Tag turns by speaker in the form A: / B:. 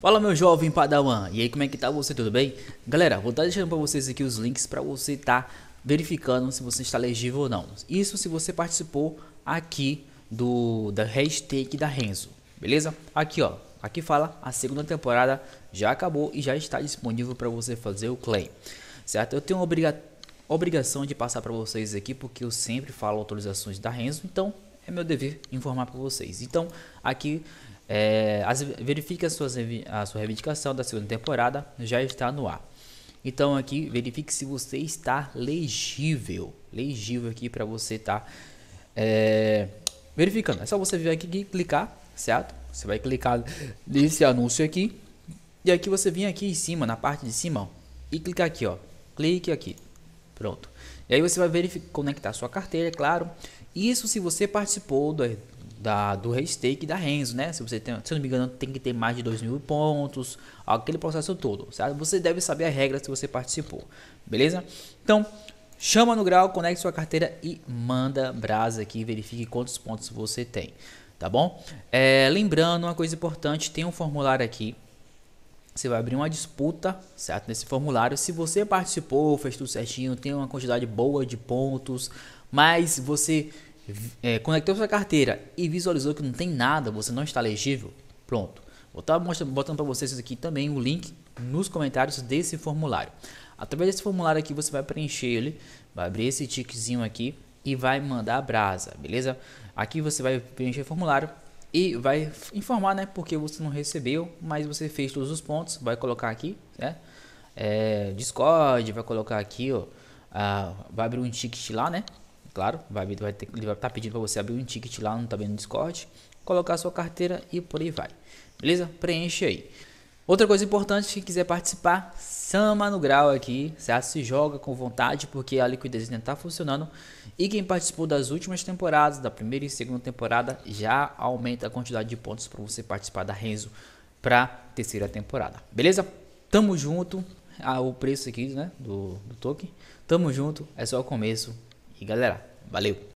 A: Fala meu jovem padawan, e aí como é que tá você, tudo bem? Galera, vou estar tá deixando para vocês aqui os links para você estar tá verificando se você está legível ou não. Isso se você participou aqui do da hashtag da Renzo, beleza? Aqui ó, aqui fala a segunda temporada já acabou e já está disponível para você fazer o claim, certo? Eu tenho obriga obrigação de passar para vocês aqui porque eu sempre falo autorizações da Renzo, então é meu dever informar para vocês. Então aqui é, as, verifique a, suas, a sua reivindicação da segunda temporada, já está no ar. Então aqui verifique se você está legível, legível aqui para você estar tá, é, verificando. É só você vir aqui e clicar, certo? Você vai clicar nesse anúncio aqui e aqui você vem aqui em cima, na parte de cima, ó, e clicar aqui, ó. Clique aqui, pronto. E aí você vai verificar, conectar sua carteira, é claro. Isso se você participou do da, do restake da Renzo, né? Se você tem, se não me engano, tem que ter mais de 2 mil pontos, aquele processo todo, certo? Você deve saber a regra se você participou, beleza? Então, chama no grau, conecte sua carteira e manda brasa aqui, verifique quantos pontos você tem, tá bom? É, lembrando, uma coisa importante, tem um formulário aqui, você vai abrir uma disputa, certo? Nesse formulário, se você participou, fez tudo certinho, tem uma quantidade boa de pontos, mas você é, conectou sua carteira e visualizou que não tem nada, você não está legível pronto. Vou estar tá botando para vocês aqui também o link nos comentários desse formulário. Através desse formulário aqui você vai preencher ele, vai abrir esse tiquezinho aqui e vai mandar a brasa, beleza? Aqui você vai preencher o formulário e vai informar, né, porque você não recebeu, mas você fez todos os pontos, vai colocar aqui, né? É, Discord, vai colocar aqui, ó, vai abrir um ticket lá, né? Claro, vai, vai ter, ele vai estar tá pedindo para você abrir um ticket lá no, também no Discord, colocar sua carteira e por aí vai. Beleza? Preenche aí. Outra coisa importante, se quiser participar, sama no grau aqui, certo? Se joga com vontade, porque a liquidez ainda está funcionando. E quem participou das últimas temporadas, da primeira e segunda temporada, já aumenta a quantidade de pontos para você participar da Renzo para terceira temporada. Beleza? Tamo junto. Ah, o preço aqui, né, do, do token. Tamo junto, é só o começo. E galera, valeu!